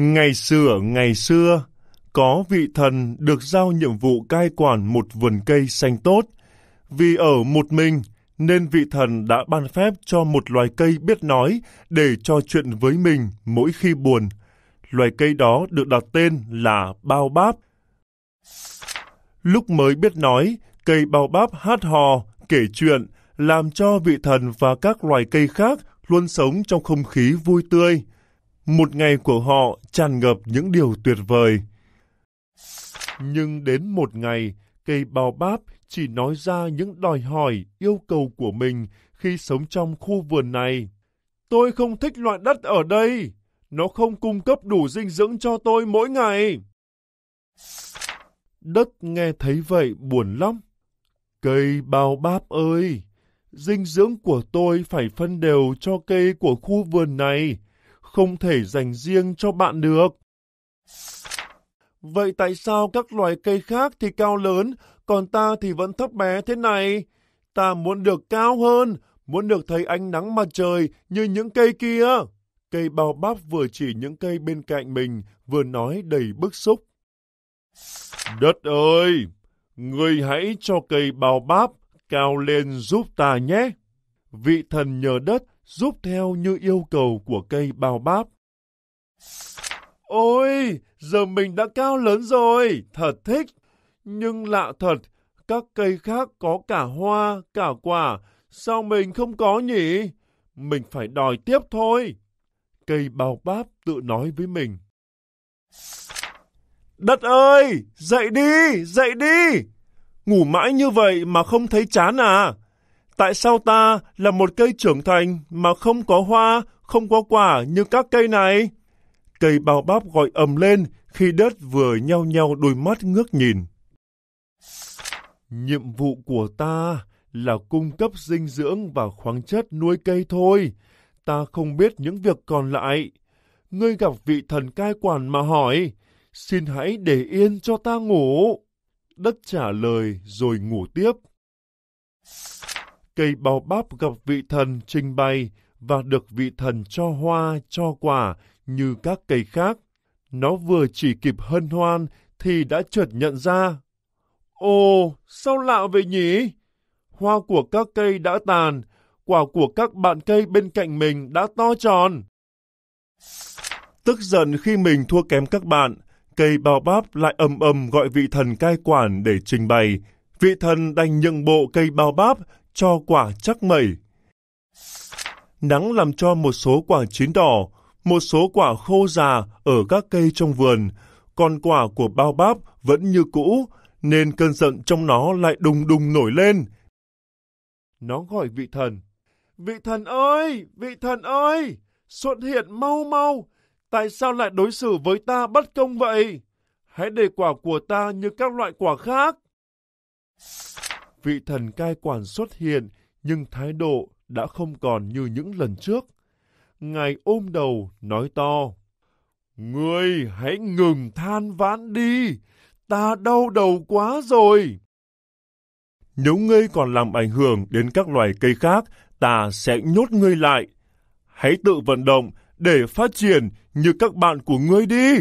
Ngày xưa, ngày xưa, có vị thần được giao nhiệm vụ cai quản một vườn cây xanh tốt. Vì ở một mình, nên vị thần đã ban phép cho một loài cây biết nói để trò chuyện với mình mỗi khi buồn. Loài cây đó được đặt tên là bao báp. Lúc mới biết nói, cây bao báp hát hò, kể chuyện, làm cho vị thần và các loài cây khác luôn sống trong không khí vui tươi – một ngày của họ tràn ngập những điều tuyệt vời. Nhưng đến một ngày, cây bao báp chỉ nói ra những đòi hỏi, yêu cầu của mình khi sống trong khu vườn này. Tôi không thích loại đất ở đây. Nó không cung cấp đủ dinh dưỡng cho tôi mỗi ngày. Đất nghe thấy vậy buồn lắm. Cây bao báp ơi! Dinh dưỡng của tôi phải phân đều cho cây của khu vườn này không thể dành riêng cho bạn được. Vậy tại sao các loài cây khác thì cao lớn, còn ta thì vẫn thấp bé thế này? Ta muốn được cao hơn, muốn được thấy ánh nắng mặt trời như những cây kia. Cây bao bắp vừa chỉ những cây bên cạnh mình, vừa nói đầy bức xúc. Đất ơi, người hãy cho cây bao bắp cao lên giúp ta nhé. Vị thần nhờ đất giúp theo như yêu cầu của cây bao báp. Ôi, giờ mình đã cao lớn rồi, thật thích. Nhưng lạ thật, các cây khác có cả hoa, cả quả, sao mình không có nhỉ? Mình phải đòi tiếp thôi. Cây bao báp tự nói với mình. Đất ơi, dậy đi, dậy đi! Ngủ mãi như vậy mà không thấy chán à? Tại sao ta là một cây trưởng thành mà không có hoa, không có quả như các cây này? Cây bao bắp gọi ầm lên khi đất vừa nheo nheo đôi mắt ngước nhìn. Nhiệm vụ của ta là cung cấp dinh dưỡng và khoáng chất nuôi cây thôi. Ta không biết những việc còn lại. Ngươi gặp vị thần cai quản mà hỏi, xin hãy để yên cho ta ngủ. Đất trả lời rồi ngủ tiếp. Cây bao báp gặp vị thần trình bày và được vị thần cho hoa, cho quả như các cây khác. Nó vừa chỉ kịp hân hoan thì đã chợt nhận ra. Ồ, sao lạ vậy nhỉ? Hoa của các cây đã tàn, quả của các bạn cây bên cạnh mình đã to tròn. Tức giận khi mình thua kém các bạn, cây bao báp lại ầm ầm gọi vị thần cai quản để trình bày. Vị thần đành nhượng bộ cây bao báp cho quả chắc mẩy. Nắng làm cho một số quả chín đỏ, một số quả khô già ở các cây trong vườn, còn quả của bao báp vẫn như cũ, nên cơn giận trong nó lại đùng đùng nổi lên. Nó gọi vị thần. Vị thần ơi! Vị thần ơi! Xuất hiện mau mau! Tại sao lại đối xử với ta bất công vậy? Hãy để quả của ta như các loại quả khác vị thần cai quản xuất hiện nhưng thái độ đã không còn như những lần trước. Ngài ôm đầu nói to, Ngươi hãy ngừng than vãn đi, ta đau đầu quá rồi. Nếu ngươi còn làm ảnh hưởng đến các loài cây khác, ta sẽ nhốt ngươi lại. Hãy tự vận động để phát triển như các bạn của ngươi đi.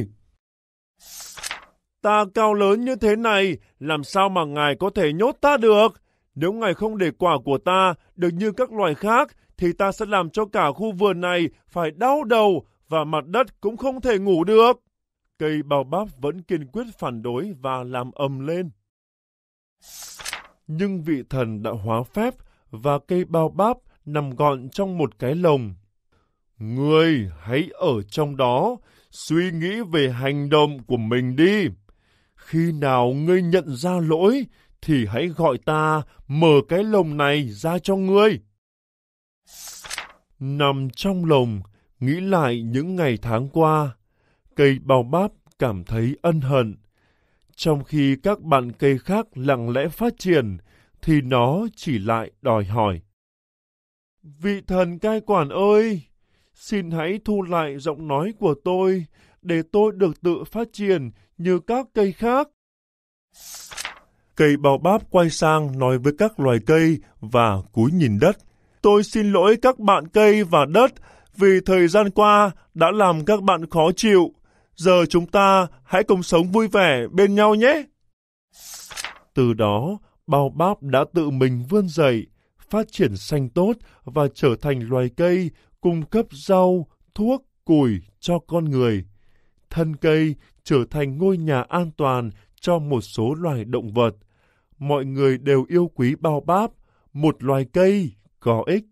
Ta cao lớn như thế này, làm sao mà ngài có thể nhốt ta được? Nếu ngài không để quả của ta được như các loài khác, thì ta sẽ làm cho cả khu vườn này phải đau đầu và mặt đất cũng không thể ngủ được. Cây bao bắp vẫn kiên quyết phản đối và làm ầm lên. Nhưng vị thần đã hóa phép và cây bao bắp nằm gọn trong một cái lồng. người hãy ở trong đó, suy nghĩ về hành động của mình đi. Khi nào ngươi nhận ra lỗi, thì hãy gọi ta mở cái lồng này ra cho ngươi. Nằm trong lồng, nghĩ lại những ngày tháng qua, cây bao báp cảm thấy ân hận. Trong khi các bạn cây khác lặng lẽ phát triển, thì nó chỉ lại đòi hỏi. Vị thần cai quản ơi, xin hãy thu lại giọng nói của tôi để tôi được tự phát triển như các cây khác. Cây bao báp quay sang nói với các loài cây và cúi nhìn đất. Tôi xin lỗi các bạn cây và đất vì thời gian qua đã làm các bạn khó chịu. Giờ chúng ta hãy cùng sống vui vẻ bên nhau nhé. Từ đó, bao báp đã tự mình vươn dậy, phát triển xanh tốt và trở thành loài cây cung cấp rau, thuốc, củi cho con người thân cây trở thành ngôi nhà an toàn cho một số loài động vật. Mọi người đều yêu quý bao báp, một loài cây có ích.